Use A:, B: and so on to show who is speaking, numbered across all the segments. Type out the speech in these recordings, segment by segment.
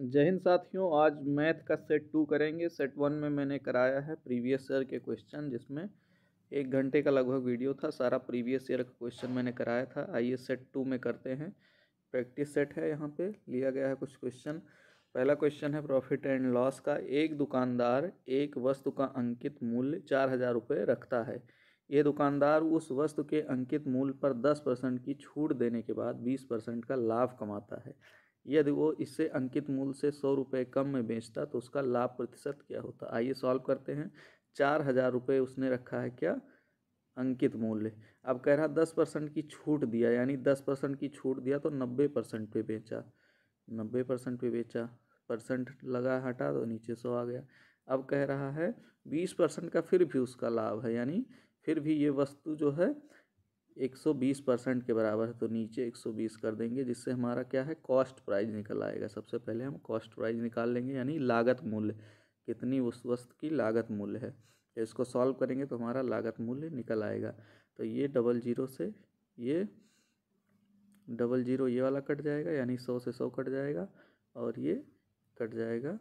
A: जय हिंद साथियों आज मैथ का सेट टू करेंगे सेट वन में मैंने कराया है प्रीवियस ईयर के क्वेश्चन जिसमें एक घंटे का लगभग वीडियो था सारा प्रीवियस ईयर का क्वेश्चन मैंने कराया था आइए सेट टू में करते हैं प्रैक्टिस सेट है यहाँ पे लिया गया है कुछ क्वेश्चन पहला क्वेश्चन है प्रॉफिट एंड लॉस का एक दुकानदार एक वस्तु का अंकित मूल्य चार हज़ार रुपये रखता है ये दुकानदार उस वस्तु के अंकित मूल्य पर दस परसेंट की छूट देने के बाद बीस परसेंट का लाभ कमाता है यदि वो इससे अंकित मूल्य से सौ रुपये कम में बेचता तो उसका लाभ प्रतिशत क्या होता आइए सॉल्व करते हैं चार हज़ार रुपये उसने रखा है क्या अंकित मूल्य अब कह रहा दस परसेंट की छूट दिया यानी दस परसेंट की छूट दिया तो नब्बे परसेंट पे बेचा नब्बे परसेंट पे बेचा परसेंट लगा हटा तो नीचे सौ आ गया अब कह रहा है बीस परसेंट का फिर भी उसका लाभ है यानी फिर भी ये वस्तु जो है 120 परसेंट के बराबर है तो नीचे 120 कर देंगे जिससे हमारा क्या है कॉस्ट प्राइस निकल आएगा सबसे पहले हम कॉस्ट प्राइस निकाल लेंगे यानी लागत मूल्य कितनी उस वस्तु की लागत मूल्य है तो इसको सॉल्व करेंगे तो हमारा लागत मूल्य निकल आएगा तो ये डबल जीरो से ये डबल जीरो ये वाला कट जाएगा यानी सौ से सौ कट जाएगा और ये कट जाएगा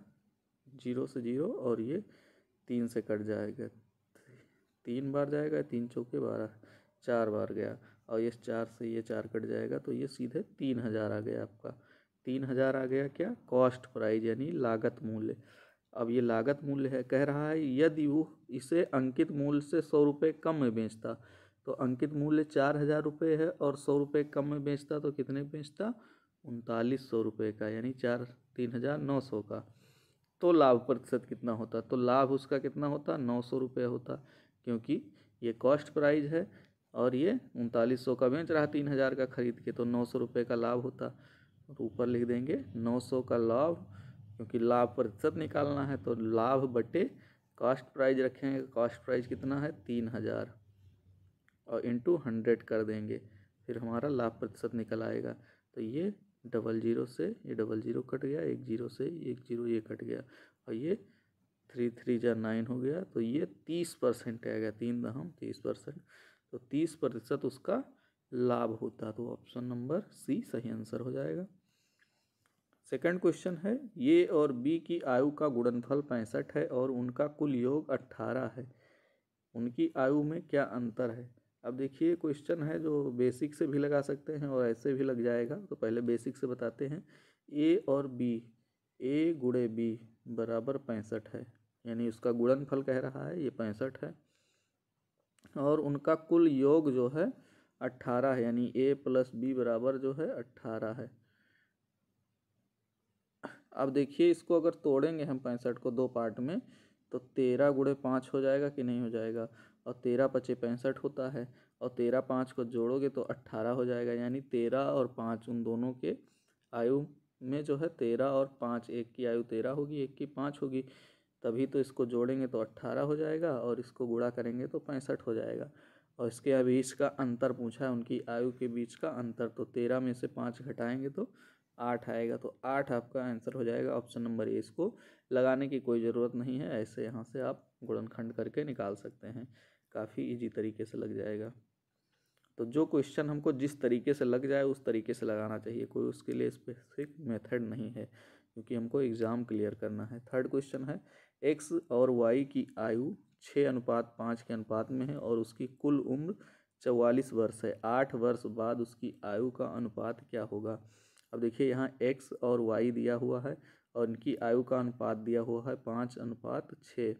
A: जीरो से जीरो और ये तीन से कट जाएगा तीन बार जाएगा तीन चौके बारह चार बार गया और ये चार से ये चार कट जाएगा तो ये सीधे तीन हज़ार आ गया आपका तीन हज़ार आ गया क्या कॉस्ट प्राइज यानी लागत मूल्य अब ये लागत मूल्य है कह रहा है यदि वो इसे अंकित मूल्य से सौ रुपये कम में बेचता तो अंकित मूल्य चार हज़ार रुपये है और सौ रुपये कम में बेचता तो कितने बेचता उनतालीस सौ रुपये का यानी चार तीन हज़ार नौ सौ का तो लाभ प्रतिशत कितना होता तो लाभ उसका कितना होता नौ सौ रुपये होता क्योंकि ये कॉस्ट प्राइज है और ये उनतालीस सौ का बेच रहा तीन हज़ार का ख़रीद के तो नौ सौ रुपये का लाभ होता और ऊपर लिख देंगे नौ सौ का लाभ क्योंकि लाभ प्रतिशत निकालना है तो लाभ बटे कास्ट प्राइज रखेंगे कास्ट प्राइज कितना है तीन हज़ार और इंटू हंड्रेड कर देंगे फिर हमारा लाभ प्रतिशत निकल आएगा तो ये डबल जीरो से ये डबल जीरो कट गया एक जीरो से एक जीरो ये कट गया और ये थ्री थ्री जा नाइन हो गया तो ये तीस परसेंट आएगा तीन दहम तीस परसेंट तो तीस प्रतिशत उसका लाभ होता तो ऑप्शन नंबर सी सही आंसर हो जाएगा सेकंड क्वेश्चन है ए और बी की आयु का गुणनफल पैंसठ है और उनका कुल योग अट्ठारह है उनकी आयु में क्या अंतर है अब देखिए क्वेश्चन है जो बेसिक से भी लगा सकते हैं और ऐसे भी लग जाएगा तो पहले बेसिक से बताते हैं ए और बी ए गुड़े बी बराबर पैंसठ है यानी उसका गुणनफल कह रहा है ये पैंसठ है और उनका कुल योग जो है अट्ठारह है यानी ए प्लस बी बराबर जो है अट्ठारह है अब देखिए इसको अगर तोड़ेंगे हम पैंसठ को दो पार्ट में तो तेरह गुड़े पाँच हो जाएगा कि नहीं हो जाएगा और तेरह पचे पैंसठ होता है और तेरह पाँच को जोड़ोगे तो अट्ठारह हो जाएगा यानी तेरह और पाँच उन दोनों के आयु में जो है तेरह और पाँच एक की आयु तेरह होगी एक की पाँच होगी तभी तो इसको जोड़ेंगे तो अट्ठारह हो जाएगा और इसको गुड़ा करेंगे तो पैंसठ हो जाएगा और इसके अभी का अंतर पूछा है उनकी आयु के बीच का अंतर तो तेरह में से पाँच घटाएंगे तो आठ आएगा तो आठ आपका आंसर हो जाएगा ऑप्शन नंबर ए इसको लगाने की कोई ज़रूरत नहीं है ऐसे यहाँ से आप गुणनखंड करके निकाल सकते हैं काफ़ी इजी तरीके से लग जाएगा तो जो क्वेश्चन हमको जिस तरीके से लग जाए उस तरीके से लगाना चाहिए कोई उसके लिए स्पेसिफिक मेथड नहीं है क्योंकि हमको एग्ज़ाम क्लियर करना है थर्ड क्वेश्चन है एक्स और वाई की आयु छः अनुपात पाँच के अनुपात में है और उसकी कुल उम्र चवालीस वर्ष है आठ वर्ष बाद उसकी आयु का अनुपात क्या होगा अब देखिए यहाँ एक्स और वाई दिया हुआ है और इनकी आयु का अनुपात दिया हुआ है पाँच अनुपात छः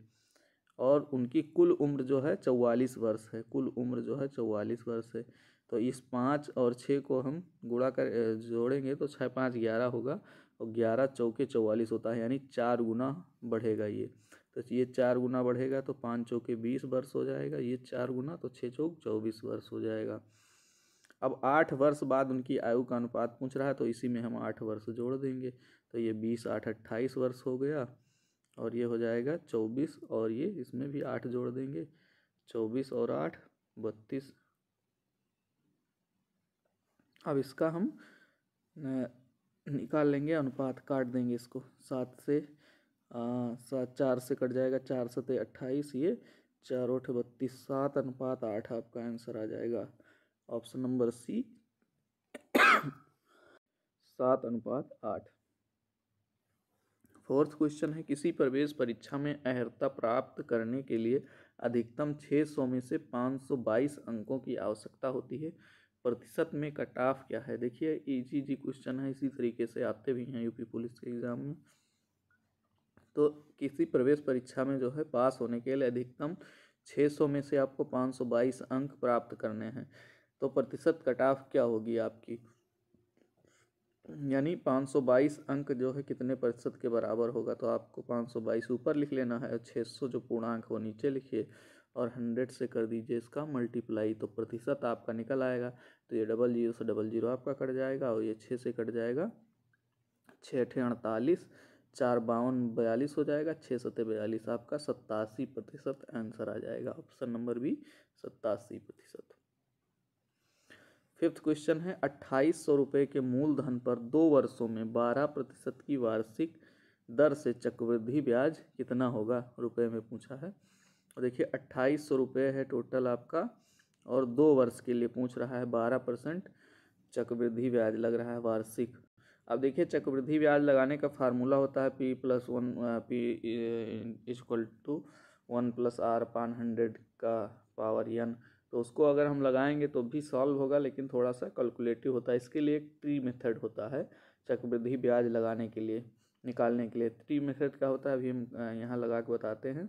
A: और उनकी कुल उम्र जो है चौवालीस वर्ष है कुल उम्र जो है चौवालीस वर्ष है तो इस पाँच और छः को हम गुड़ा कर जोड़ेंगे तो छः पाँच ग्यारह होगा और ग्यारह चौके चौवालीस होता है यानी चार गुना बढ़ेगा ये तो ये चार गुना बढ़ेगा तो पाँच चौके बीस वर्ष हो जाएगा ये चार गुना तो छः चौक चौबीस वर्ष हो जाएगा अब आठ वर्ष बाद उनकी आयु का अनुपात पूछ रहा है तो इसी में हम आठ वर्ष जोड़ देंगे तो ये बीस आठ अट्ठाईस वर्ष हो गया और ये हो जाएगा चौबीस और ये इसमें भी आठ जोड़ देंगे चौबीस और आठ बत्तीस अब इसका हम निकाल लेंगे अनुपात काट देंगे इसको सात से सात चार से कट जाएगा चार सते अट्ठाईस ये चार ओठ बत्तीस सात अनुपात आठ आपका आंसर आ जाएगा ऑप्शन नंबर सी सात अनुपात आठ फोर्थ क्वेश्चन है किसी प्रवेश परीक्षा में अहर्ता प्राप्त करने के लिए अधिकतम सौ में से पाँच सौ बाईस अंकों की आवश्यकता होती है प्रतिशत में कट ऑफ क्या है देखिए इजी जी क्वेश्चन है इसी तरीके से आते भी हैं यूपी पुलिस के एग्ज़ाम में तो किसी प्रवेश परीक्षा में जो है पास होने के लिए अधिकतम 600 में से आपको 522 अंक प्राप्त करने हैं तो प्रतिशत कट ऑफ क्या होगी आपकी यानी 522 अंक जो है कितने प्रतिशत के बराबर होगा तो आपको 522 ऊपर लिख लेना है और 600 जो पूर्णांक वो नीचे लिखिए और हंड्रेड से कर दीजिए इसका मल्टीप्लाई तो प्रतिशत आपका निकल आएगा तो ये डबल जीरो से डबल जीरो आपका कट जाएगा और ये छः से कट जाएगा छः अठे अड़तालीस चार बावन बयालीस हो जाएगा छः सत्तर बयालीस आपका सत्तासी प्रतिशत आंसर आ जाएगा ऑप्शन नंबर बी सत्तासी प्रतिशत फिफ्थ क्वेश्चन है अट्ठाईस सौ रुपये के मूलधन पर दो वर्षों में बारह प्रतिशत की वार्षिक दर से चक्रवृद्धि ब्याज कितना होगा रुपये में पूछा है और देखिए अट्ठाईस सौ रुपये है टोटल आपका और दो वर्ष के लिए पूछ रहा है बारह परसेंट चक्रवृद्धि ब्याज लग रहा है वार्षिक अब देखिए चक्रवृद्धि ब्याज लगाने का फार्मूला होता है P plus one P is to one plus R upon hundred का पावर यन तो उसको अगर हम लगाएंगे तो भी सॉल्व होगा लेकिन थोड़ा सा कैलकुलेटिव होता है इसके लिए एक ट्री मेथड होता है चक्रवृद्धि ब्याज लगाने के लिए निकालने के लिए ट्री मेथड क्या होता है अभी हम यहाँ लगा के बताते हैं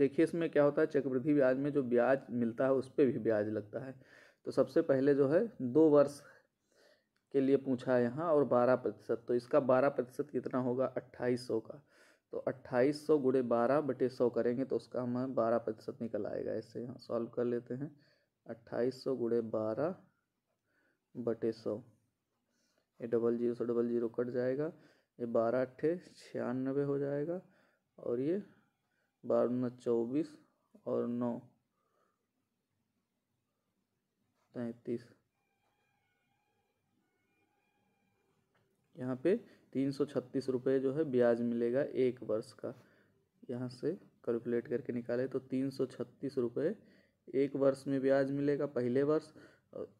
A: देखिए इसमें क्या होता है चक्रवृद्धि ब्याज में जो ब्याज मिलता है उस पर भी ब्याज लगता है तो सबसे पहले जो है दो वर्ष के लिए पूछा है यहाँ और बारह प्रतिशत तो इसका बारह प्रतिशत कितना होगा अट्ठाईस सौ का तो अट्ठाईस सौ गुड़े बारह बटे सौ करेंगे तो उसका हमें बारह प्रतिशत निकल आएगा इससे यहाँ सॉल्व कर लेते हैं अट्ठाईस सौ गुड़े बारह बटे सौ ये डबल जीरो सौ डबल जीरो कट जाएगा ये बारह अट्ठे छियानबे हो जाएगा और ये बारह चौबीस और नौ तैतीस यहाँ पे तीन सौ छत्तीस रुपये जो है ब्याज मिलेगा एक वर्ष का यहाँ से कैलकुलेट करके निकाले तो तीन सौ छत्तीस रुपये एक वर्ष में ब्याज मिलेगा पहले वर्ष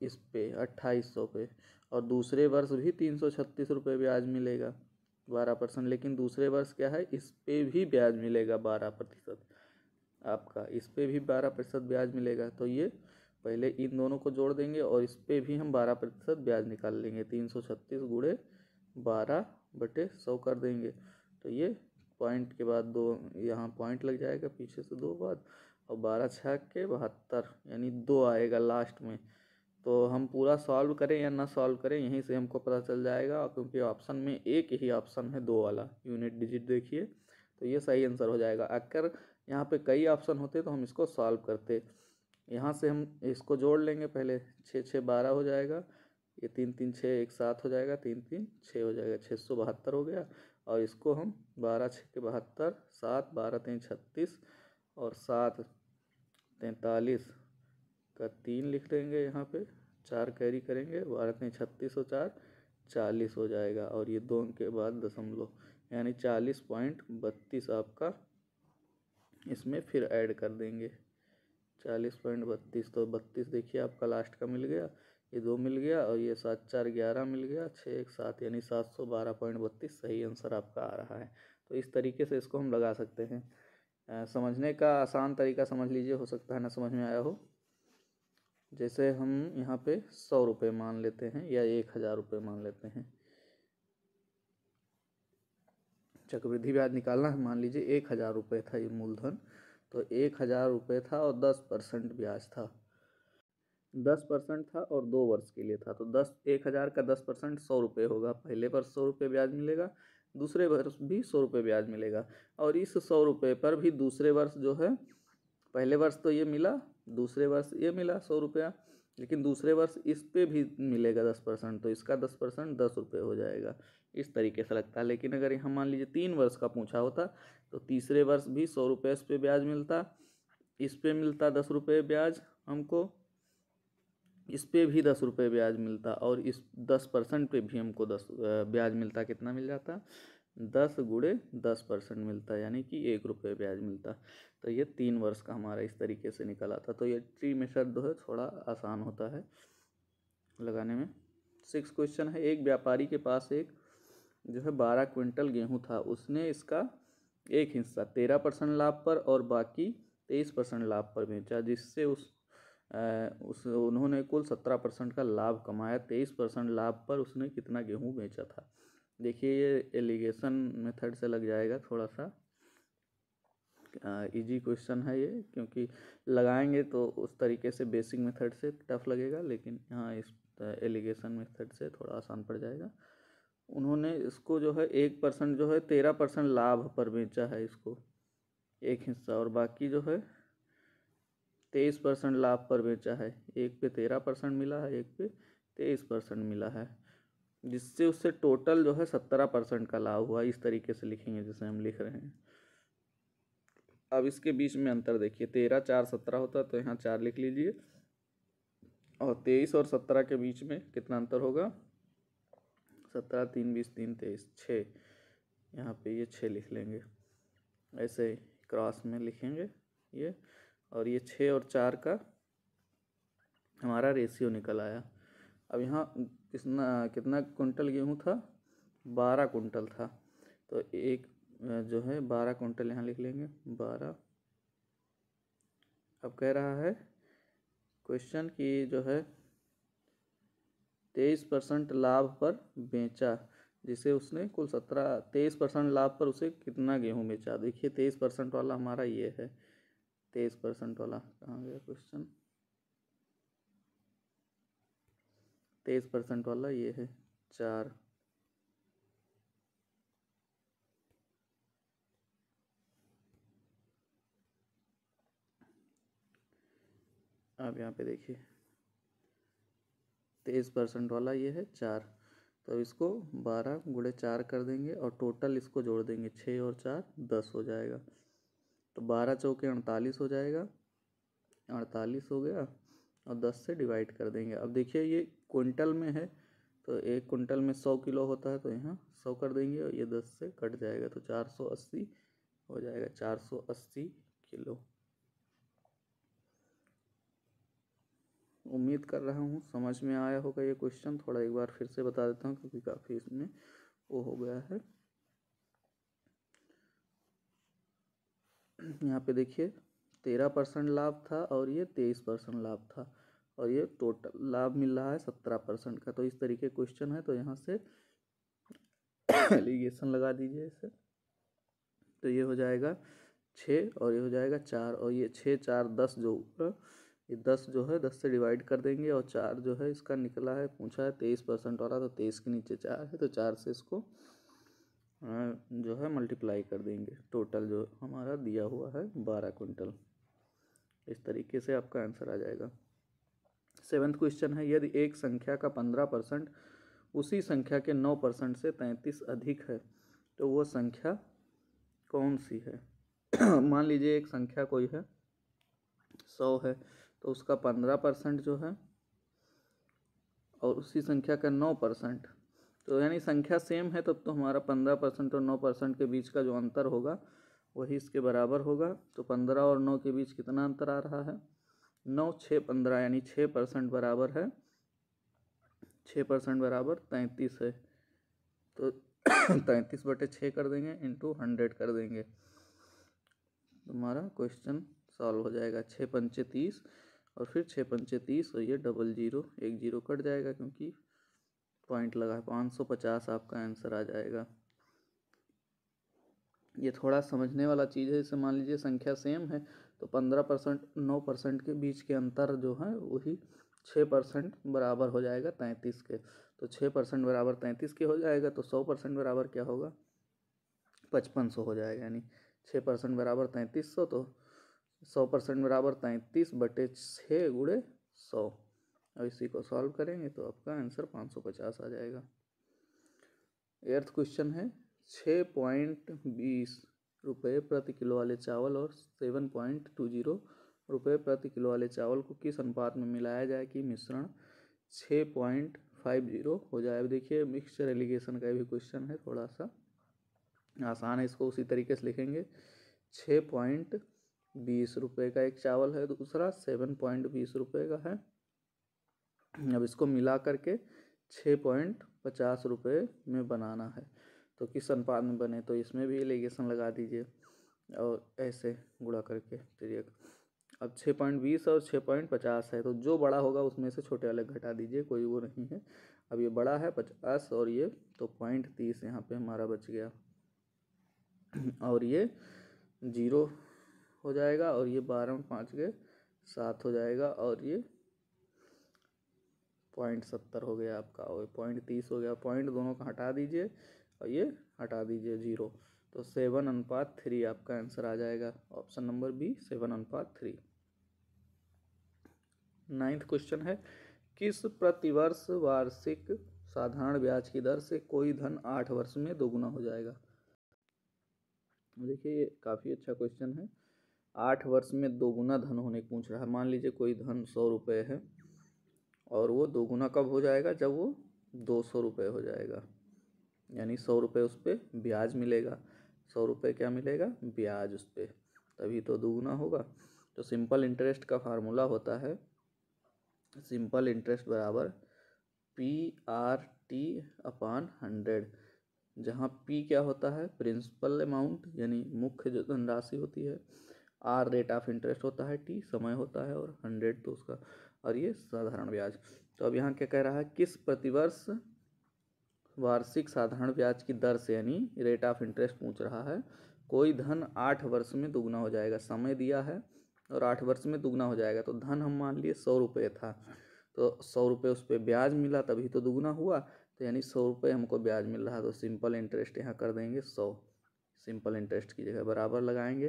A: इस पे अट्ठाईस सौ पे और दूसरे वर्ष भी तीन सौ छत्तीस रुपये ब्याज मिलेगा बारह परसेंट लेकिन दूसरे वर्ष क्या है इस पर भी ब्याज मिलेगा बारह प्रतिशत आपका इस पर भी बारह प्रतिशत ब्याज मिलेगा तो ये पहले इन दोनों को जोड़ देंगे और इस पर भी हम बारह प्रतिशत ब्याज निकाल लेंगे तीन सौ छत्तीस गुड़े बारह बटे सौ कर देंगे तो ये पॉइंट के बाद दो यहाँ पॉइंट लग जाएगा पीछे से दो बाद और बारह छः के बहत्तर यानी दो आएगा लास्ट में तो हम पूरा सॉल्व करें या ना सॉल्व करें यहीं से हमको पता चल जाएगा क्योंकि ऑप्शन में एक ही ऑप्शन है दो वाला यूनिट डिजिट देखिए तो ये सही आंसर हो जाएगा अगर यहाँ पे कई ऑप्शन होते तो हम इसको सॉल्व करते यहाँ से हम इसको जोड़ लेंगे पहले छः छः बारह हो जाएगा ये तीन तीन छः एक साथ हो जाएगा तीन तीन छः हो जाएगा छः सौ बहत्तर हो गया और इसको हम बारह छः के बहत्तर सात बारह तीन छत्तीस और सात तैंतालीस का तीन लिख देंगे यहाँ पे चार कैरी करेंगे बारह तीन छत्तीस और चार चालीस हो जाएगा और ये दो के बाद दशमलव यानी चालीस पॉइंट बत्तीस आपका इसमें फिर ऐड कर देंगे चालीस पॉइंट बत्तीस तो बत्तीस देखिए आपका लास्ट का मिल गया ये दो मिल गया और ये सात चार ग्यारह मिल गया छः एक सात यानी सात सौ बारह पॉइंट बत्तीस सही आंसर आपका आ रहा है तो इस तरीके से इसको हम लगा सकते हैं आ, समझने का आसान तरीका समझ लीजिए हो सकता है ना समझ में आया हो जैसे हम यहाँ पे सौ रुपये मान लेते हैं या एक हज़ार रुपये मान लेते हैं चक्रवृद्धि ब्याज निकालना है मान लीजिए एक हज़ार रुपये था ये मूलधन तो एक हज़ार रुपये था और दस परसेंट ब्याज था दस परसेंट था और दो वर्ष के लिए था तो दस एक हज़ार का दस परसेंट सौ रुपये होगा पहले पर सौ रुपये ब्याज मिलेगा दूसरे वर्ष भी सौ रुपये ब्याज मिलेगा और इस सौ रुपये पर भी दूसरे वर्ष जो है पहले वर्ष तो ये मिला दूसरे वर्ष ये मिला सौ रुपया लेकिन दूसरे वर्ष इस पे भी मिलेगा दस परसेंट तो इसका दस परसेंट दस रुपये हो जाएगा इस तरीके से लगता है लेकिन अगर यहाँ मान लीजिए तीन वर्ष का पूछा होता तो तीसरे वर्ष भी सौ रुपये इस पर ब्याज मिलता इस पर मिलता दस रुपये ब्याज हमको इस पे भी दस रुपये ब्याज मिलता और इस दस परसेंट पे भी हमको दस ब्याज मिलता कितना मिल जाता दस गुड़े दस परसेंट मिलता है यानी कि एक रुपये ब्याज मिलता तो ये तीन वर्ष का हमारा इस तरीके से निकल आता तो ये ट्री मेथड जो है थोड़ा आसान होता है लगाने में सिक्स क्वेश्चन है एक व्यापारी के पास एक जो है बारह क्विंटल गेहूं था उसने इसका एक हिस्सा तेरह परसेंट लाभ पर और बाकी तेईस परसेंट लाभ पर बेचा जिससे उस आ, उस उन्होंने कुल सत्रह परसेंट का लाभ कमाया तेईस परसेंट लाभ पर उसने कितना गेहूं बेचा था देखिए ये एलिगेशन मेथड से लग जाएगा थोड़ा सा इजी क्वेश्चन है ये क्योंकि लगाएंगे तो उस तरीके से बेसिक मेथड से टफ लगेगा लेकिन यहाँ इस एलिगेशन मेथड से थोड़ा आसान पड़ जाएगा उन्होंने इसको जो है एक परसेंट जो है तेरह परसेंट लाभ पर बेचा है इसको एक हिस्सा और बाकी जो है तेईस परसेंट लाभ पर बेचा है एक पे तेरह परसेंट मिला है एक पे तेईस परसेंट मिला है जिससे उससे टोटल जो है सत्रह परसेंट का लाभ हुआ इस तरीके से लिखेंगे जैसे हम लिख रहे हैं अब इसके बीच में अंतर देखिए तेरह चार सत्रह होता है तो यहाँ चार लिख लीजिए और तेईस और सत्रह के बीच में कितना अंतर होगा सत्रह तीन बीस तीन तेईस छः यहाँ पे ये छः लिख लेंगे ऐसे क्रॉस में लिखेंगे ये और ये छः और चार का हमारा रेशियो निकल आया अब यहाँ कितना कितना कुंटल गेहूँ था बारह कुंटल था तो एक जो है बारह कुंटल यहाँ लिख लेंगे बारह अब कह रहा है क्वेश्चन की जो है तेईस परसेंट लाभ पर बेचा जिसे उसने कुल सत्रह तेईस परसेंट लाभ पर उसे कितना गेहूँ बेचा देखिए तेईस परसेंट वाला हमारा ये है तेईस परसेंट वाला कहाँ गया क्वेश्चन तेईस परसेंट वाला ये है चार आप यहाँ पे देखिए तेईस परसेंट वाला ये है चार तो इसको बारह गुड़े चार कर देंगे और टोटल इसको जोड़ देंगे छः और चार दस हो जाएगा तो बारह चौके अड़तालीस हो जाएगा अड़तालीस हो गया और दस से डिवाइड कर देंगे अब देखिए ये क्विंटल में है तो एक क्विंटल में सौ किलो होता है तो यहाँ सौ कर देंगे और ये दस से कट जाएगा तो चार सौ अस्सी हो जाएगा चार सौ अस्सी किलो उम्मीद कर रहा हूँ समझ में आया होगा ये क्वेश्चन थोड़ा एक बार फिर से बता देता हूँ क्योंकि काफ़ी इसमें वो हो गया है यहाँ पे देखिए तेरह परसेंट लाभ था और ये तेईस परसेंट लाभ था और ये टोटल लाभ मिल रहा है सत्रह परसेंट का तो इस तरीके क्वेश्चन है तो यहाँ से एलिगेशन लगा दीजिए इसे तो ये हो जाएगा छः और ये हो जाएगा चार और ये छः चार दस जो ये दस जो है दस से डिवाइड कर देंगे और चार जो है इसका निकला है पूछा है तेईस परसेंट वाला तो तेईस के नीचे चार है तो चार से इसको जो है मल्टीप्लाई कर देंगे टोटल जो हमारा दिया हुआ है बारह क्विंटल इस तरीके से आपका आंसर आ जाएगा सेवन्थ क्वेश्चन है यदि एक संख्या का पंद्रह परसेंट उसी संख्या के नौ परसेंट से तैंतीस अधिक है तो वो संख्या कौन सी है मान लीजिए एक संख्या कोई है सौ है तो उसका पंद्रह परसेंट जो है और उसी संख्या का नौ परसेंट तो यानी संख्या सेम है तब तो, तो हमारा पंद्रह परसेंट और नौ परसेंट के बीच का जो अंतर होगा वही इसके बराबर होगा तो पंद्रह और नौ के बीच कितना अंतर आ रहा है नौ छः पंद्रह यानी छः परसेंट बराबर है छः परसेंट बराबर तैंतीस है तो तैंतीस बटे छः कर देंगे इंटू हंड्रेड कर देंगे तुम्हारा क्वेश्चन सॉल्व हो जाएगा छः पंचे तीस और फिर छः पंचे तीस और तो ये डबल जीरो एक जीरो कट जाएगा क्योंकि पॉइंट लगा है पाँच सौ पचास आपका आंसर आ जाएगा ये थोड़ा समझने वाला चीज़ है जैसे मान लीजिए संख्या सेम है तो पंद्रह परसेंट नौ परसेंट के बीच के अंतर जो है वही छः परसेंट बराबर हो जाएगा तैंतीस के तो छः परसेंट बराबर तैंतीस के हो जाएगा तो सौ परसेंट बराबर क्या होगा पचपन सौ हो जाएगा यानी छः परसेंट बराबर तैंतीस सौ तो सौ परसेंट बराबर तैंतीस बटे छः गुड़े सौ अब इसी को सॉल्व करेंगे तो आपका आंसर पाँच सौ पचास आ जाएगा एर्थ क्वेश्चन है छः पॉइंट बीस रुपये प्रति किलो वाले चावल और सेवन पॉइंट टू जीरो रुपये प्रति किलो वाले चावल को किस अनुपात में मिलाया जाए कि मिश्रण छः पॉइंट फाइव जीरो हो जाए अब देखिए मिक्सचर एलिगेशन का भी क्वेश्चन है थोड़ा सा आसान है इसको उसी तरीके से लिखेंगे छः पॉइंट बीस रुपये का एक चावल है दूसरा सेवन पॉइंट बीस रुपये का है अब इसको मिला करके छः पॉइंट पचास रुपये में बनाना है तो किस अनुपात में बने तो इसमें भी एलिगेशन लगा दीजिए और ऐसे गुड़ा करके चलिए अब छः पॉइंट बीस और छः पॉइंट पचास है तो जो बड़ा होगा उसमें से छोटे अलग घटा दीजिए कोई वो नहीं है अब ये बड़ा है पचास और ये तो पॉइंट तीस यहाँ पे हमारा बच गया और ये जीरो हो जाएगा और ये बारह में पाँच के सात हो जाएगा और ये पॉइंट सत्तर हो गया आपका और पॉइंट तीस हो गया पॉइंट दोनों का हटा दीजिए और ये हटा दीजिए जीरो तो सेवन अनुपात थ्री आपका आंसर आ जाएगा ऑप्शन नंबर बी सेवन अनुपात थ्री नाइन्थ क्वेश्चन है किस प्रतिवर्ष वार्षिक साधारण ब्याज की दर से कोई धन आठ वर्ष में दोगुना हो जाएगा देखिए ये काफ़ी अच्छा क्वेश्चन है आठ वर्ष में दोगुना धन होने को पूछ रहा है मान लीजिए कोई धन सौ रुपये है और वो दोगुना कब हो जाएगा जब वो दो सौ रुपये हो जाएगा यानी सौ रुपये उस पर ब्याज मिलेगा सौ रुपये क्या मिलेगा ब्याज उस पर तभी तो दोगुना होगा तो सिंपल इंटरेस्ट का फार्मूला होता है सिंपल इंटरेस्ट बराबर P R T upon hundred जहाँ पी क्या होता है प्रिंसिपल अमाउंट यानी मुख्य जो धनराशि होती है आर रेट ऑफ इंटरेस्ट होता है टी समय होता है और हंड्रेड तो उसका और ये साधारण ब्याज तो अब यहाँ क्या कह रहा है किस प्रतिवर्ष वार्षिक साधारण ब्याज की दर से यानी रेट ऑफ इंटरेस्ट पूछ रहा है कोई धन आठ वर्ष में दुगना हो जाएगा समय दिया है और आठ वर्ष में दुगना हो जाएगा तो धन हम मान लिए सौ रुपये था तो सौ रुपये उस पर ब्याज मिला तभी तो दुगना हुआ तो यानी सौ रुपये हमको ब्याज मिल रहा तो सिंपल इंटरेस्ट यहाँ कर देंगे सौ सिंपल इंटरेस्ट की जगह बराबर लगाएंगे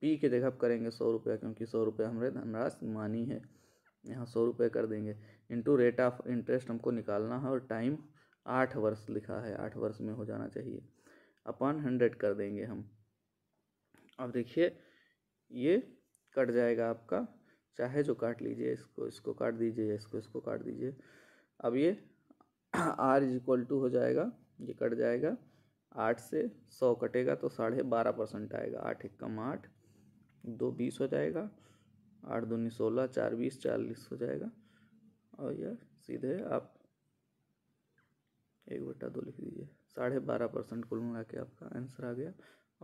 A: पी के जगह करेंगे सौ रुपये क्योंकि सौ रुपये हमारे धनराशि मानी है यहाँ सौ रुपये कर देंगे इंटू रेट ऑफ इंटरेस्ट हमको निकालना है और टाइम आठ वर्ष लिखा है आठ वर्ष में हो जाना चाहिए अपन हंड्रेड कर देंगे हम अब देखिए ये कट जाएगा आपका चाहे जो काट लीजिए इसको इसको काट दीजिए इसको इसको काट दीजिए अब ये आर इज इक्वल टू हो जाएगा ये कट जाएगा आठ से सौ कटेगा तो साढ़े बारह परसेंट आएगा आठ एक कम आठ दो बीस हो जाएगा आठ दूनी सोलह चार बीस चालीस हो जाएगा और यह सीधे आप एक बटा दो लिख दीजिए साढ़े बारह परसेंट कुल मिला के आपका आंसर आ गया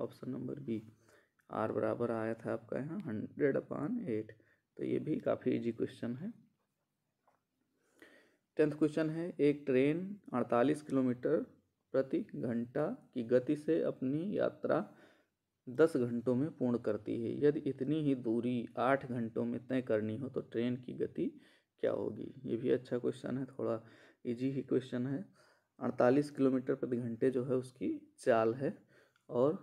A: ऑप्शन नंबर बी आर बराबर आया था आपका यहाँ हंड्रेड अपॉन एट तो ये भी काफ़ी इजी क्वेश्चन है टेंथ क्वेश्चन है एक ट्रेन अड़तालीस किलोमीटर प्रति घंटा की गति से अपनी यात्रा दस घंटों में पूर्ण करती है यदि इतनी ही दूरी आठ घंटों में तय करनी हो तो ट्रेन की गति क्या होगी ये भी अच्छा क्वेश्चन है थोड़ा इजी ही क्वेश्चन है अड़तालीस किलोमीटर प्रति घंटे जो है उसकी चाल है और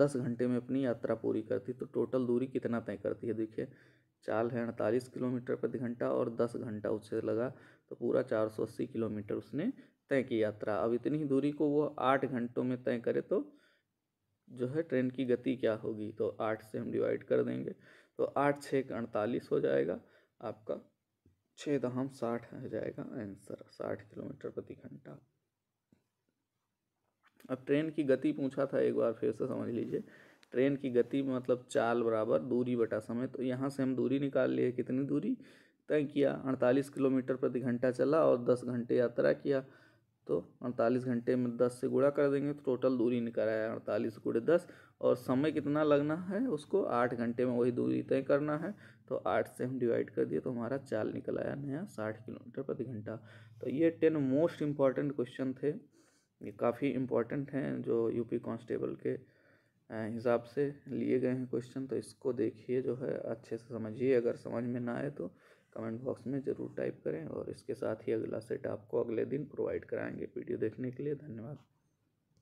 A: दस घंटे में अपनी यात्रा पूरी करती तो टोटल दूरी कितना तय करती है देखिए चाल है अड़तालीस किलोमीटर प्रति घंटा और दस घंटा उसे लगा तो पूरा चार सौ अस्सी किलोमीटर उसने तय की यात्रा अब इतनी ही दूरी को वो आठ घंटों में तय करे तो जो है ट्रेन की गति क्या होगी तो आठ से हम डिवाइड कर देंगे तो आठ छः अड़तालीस हो जाएगा आपका छः दहम साठ आ जाएगा आंसर साठ किलोमीटर प्रति घंटा अब ट्रेन की गति पूछा था एक बार फिर से समझ लीजिए ट्रेन की गति मतलब चाल बराबर दूरी बटा समय तो यहाँ से हम दूरी निकाल लिए कितनी दूरी तय किया अड़तालीस किलोमीटर प्रति घंटा चला और दस घंटे यात्रा किया तो अड़तालीस घंटे में दस से गुड़ा कर देंगे तो टोटल दूरी निकल आया अड़तालीस गुड़े दस और समय कितना लगना है उसको आठ घंटे में वही दूरी तय करना है तो आठ से हम डिवाइड कर दिए तो हमारा चाल निकल आया नया साठ किलोमीटर प्रति घंटा तो ये टेन मोस्ट इम्पॉर्टेंट क्वेश्चन थे ये काफ़ी इम्पोर्टेंट हैं जो यूपी कांस्टेबल के हिसाब से लिए गए हैं क्वेश्चन तो इसको देखिए जो है अच्छे से समझिए अगर समझ में ना आए तो कमेंट बॉक्स में ज़रूर टाइप करें और इसके साथ ही अगला सेट आपको अगले दिन प्रोवाइड कराएंगे वीडियो देखने के लिए धन्यवाद